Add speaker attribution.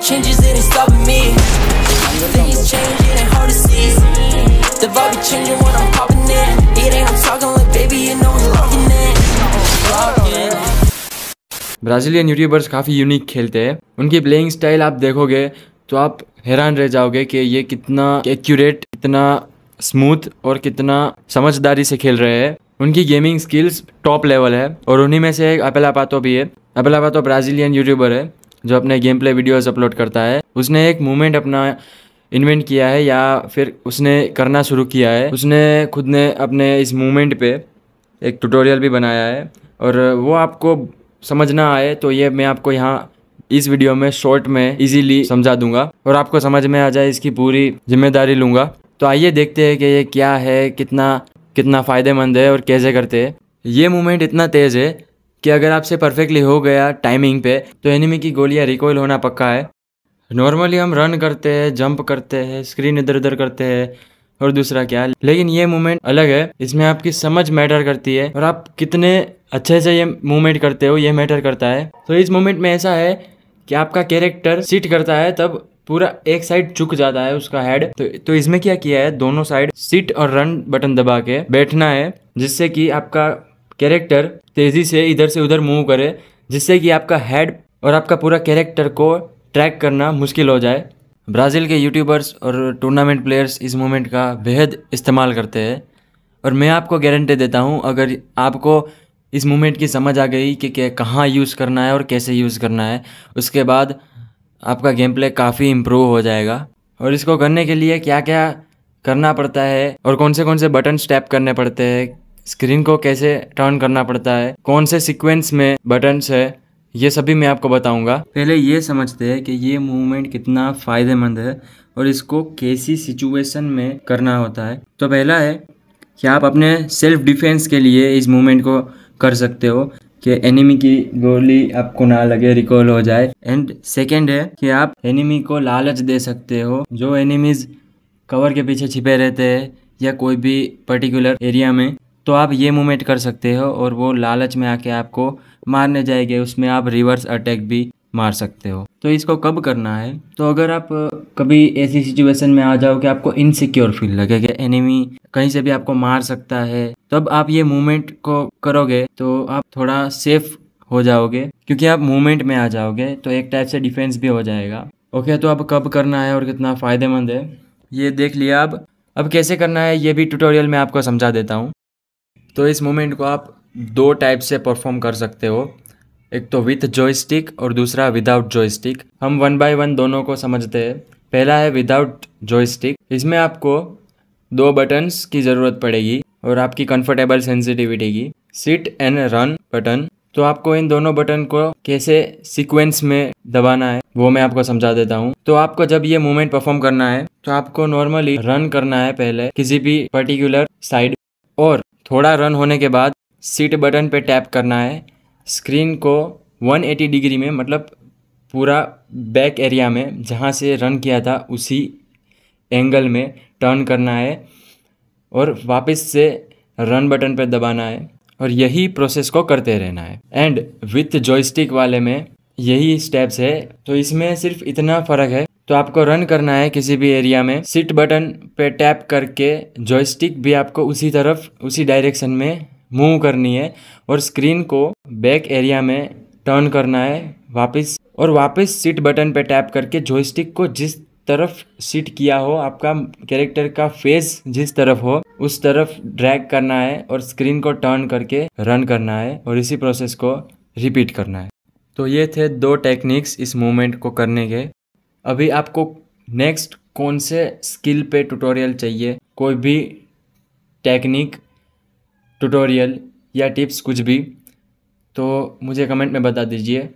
Speaker 1: changes, it ain't stopping me. Things change, it ain't hard to see. The vibe be changing when I'm popping in. It ain't I'm talking like baby, you know we locking in. Brazilian YouTubers काफ़ी unique खेलते हैं उनकी playing style आप देखोगे तो आप हैरान रह जाओगे कि ये कितना एक्यूरेट कितना स्मूथ और कितना समझदारी से खेल रहे हैं उनकी गेमिंग स्किल्स टॉप लेवल है और उन्हीं में से एक अपेला पातो भी है अपेल आपातो ब्राज़ीलियन यूट्यूबर है जो अपने गेम प्ले वीडियोज़ अपलोड करता है उसने एक मूवमेंट अपना इन्वेंट किया है या फिर उसने करना शुरू किया है उसने खुद ने अपने इस मूवमेंट पे एक ट्यूटोरियल भी बनाया है और वो आपको समझना आए तो ये मैं आपको यहाँ इस वीडियो में शॉर्ट में इजीली समझा दूंगा और आपको समझ में आ जाए इसकी पूरी जिम्मेदारी लूँगा तो आइए देखते हैं कि ये क्या है कितना कितना फ़ायदेमंद है और कैसे करते हैं ये मूवमेंट इतना तेज़ है कि अगर आपसे परफेक्टली हो गया टाइमिंग पे तो एनिमी की गोलियां रिकॉयल होना पक्का है नॉर्मली हम रन करते हैं जंप करते हैं स्क्रीन इधर उधर करते हैं और दूसरा क्या लेकिन ये मूवमेंट अलग है इसमें आपकी समझ मैटर करती है और आप कितने अच्छे से ये मूवमेंट करते हो ये मैटर करता है तो इस मूवमेंट में ऐसा है कि आपका कैरेक्टर सीट करता है तब पूरा एक साइड झुक जाता है उसका हेड तो, तो इसमें क्या किया है दोनों साइड सीट और रन बटन दबा के बैठना है जिससे कि आपका कैरेक्टर तेज़ी से इधर से उधर मूव करे जिससे कि आपका हेड और आपका पूरा कैरेक्टर को ट्रैक करना मुश्किल हो जाए ब्राज़ील के यूट्यूबर्स और टूर्नामेंट प्लेयर्स इस मूवमेंट का बेहद इस्तेमाल करते हैं और मैं आपको गारंटी देता हूँ अगर आपको इस मूवमेंट की समझ आ गई कि कहाँ यूज़ करना है और कैसे यूज़ करना है उसके बाद आपका गेम प्ले काफ़ी इम्प्रूव हो जाएगा और इसको करने के लिए क्या क्या करना पड़ता है और कौन से कौन से बटन स्टैप करने पड़ते हैं स्क्रीन को कैसे टर्न करना पड़ता है कौन से सीक्वेंस में बटन्स है ये सभी मैं आपको बताऊंगा पहले ये समझते हैं कि ये मूवमेंट कितना फ़ायदेमंद है और इसको कैसी सिचुएशन में करना होता है तो पहला है कि आप अपने सेल्फ डिफेंस के लिए इस मूवमेंट को कर सकते हो कि एनिमी की गोली आपको ना लगे रिकॉल हो जाए एंड सेकेंड है कि आप एनिमी को लालच दे सकते हो जो एनिमीज़ कवर के पीछे छिपे रहते हैं या कोई भी पर्टिकुलर एरिया में तो आप ये मूवमेंट कर सकते हो और वो लालच में आके आपको मारने जाएंगे उसमें आप रिवर्स अटैक भी मार सकते हो तो इसको कब करना है तो अगर आप कभी ऐसी सिचुएशन में आ जाओ कि आपको इनसिक्योर फील लगे कि एनिमी कहीं से भी आपको मार सकता है तब तो आप ये मूवमेंट को करोगे तो आप थोड़ा सेफ हो जाओगे क्योंकि आप मूवमेंट में आ जाओगे तो एक टाइप से डिफेंस भी हो जाएगा ओके तो अब कब करना है और कितना फ़ायदेमंद है ये देख लिया अब अब कैसे करना है ये भी ट्यूटोरियल में आपको समझा देता हूँ तो इस मूवमेंट को आप दो टाइप से परफॉर्म कर सकते हो एक तो विथ जॉयस्टिक और दूसरा विदाउट जॉयस्टिक हम वन बाय वन दोनों को समझते हैं पहला है विदाउट जॉयस्टिक इसमें आपको दो बटन्स की ज़रूरत पड़ेगी और आपकी कंफर्टेबल सेंसिटिविटी की सिट एंड रन बटन तो आपको इन दोनों बटन को कैसे सीक्वेंस में दबाना है वो मैं आपको समझा देता हूँ तो आपको जब ये मूवमेंट परफॉर्म करना है तो आपको नॉर्मली रन करना है पहले किसी भी पर्टिकुलर साइड और थोड़ा रन होने के बाद सीट बटन पे टैप करना है स्क्रीन को 180 डिग्री में मतलब पूरा बैक एरिया में जहाँ से रन किया था उसी एंगल में टर्न करना है और वापस से रन बटन पर दबाना है और यही प्रोसेस को करते रहना है एंड विथ जॉयस्टिक वाले में यही स्टेप्स है तो इसमें सिर्फ इतना फ़र्क है तो आपको रन करना है किसी भी एरिया में सिट बटन पे टैप करके जॉयस्टिक भी आपको उसी तरफ उसी डायरेक्शन में मूव करनी है और स्क्रीन को बैक एरिया में टर्न करना है वापस और वापस सीट बटन पे टैप करके जॉयस्टिक को जिस तरफ सीट किया हो आपका कैरेक्टर का फेस जिस तरफ हो उस तरफ ड्रैग करना है और स्क्रीन को टर्न करके रन करना है और इसी प्रोसेस को रिपीट करना है तो ये थे दो टेक्निक्स इस मूवमेंट को करने के अभी आपको नेक्स्ट कौन से स्किल पे ट्यूटोरियल चाहिए कोई भी टेक्निक ट्यूटोरियल या टिप्स कुछ भी तो मुझे कमेंट में बता दीजिए